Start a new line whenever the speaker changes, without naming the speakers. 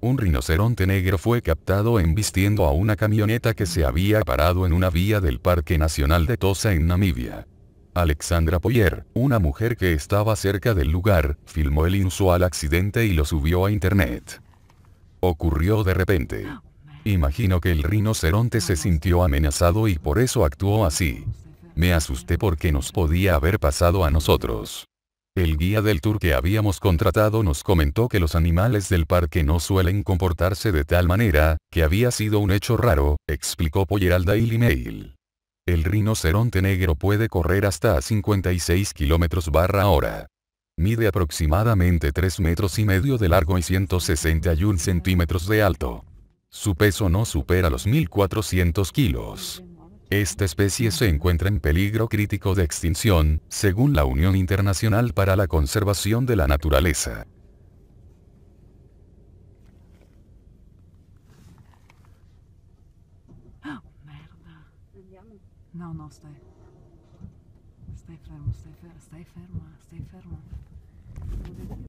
Un rinoceronte negro fue captado embistiendo a una camioneta que se había parado en una vía del Parque Nacional de Tosa en Namibia. Alexandra Poyer, una mujer que estaba cerca del lugar, filmó el inusual accidente y lo subió a internet. Ocurrió de repente. Imagino que el rinoceronte se sintió amenazado y por eso actuó así. Me asusté porque nos podía haber pasado a nosotros. El guía del tour que habíamos contratado nos comentó que los animales del parque no suelen comportarse de tal manera, que había sido un hecho raro, explicó Poyeralda y Daily Mail. El rinoceronte negro puede correr hasta 56 km barra hora. Mide aproximadamente 3 metros y medio de largo y 161 centímetros de alto. Su peso no supera los 1400 kilos. Esta especie se encuentra en peligro crítico de extinción, según la Unión Internacional para la Conservación de la Naturaleza. No, no,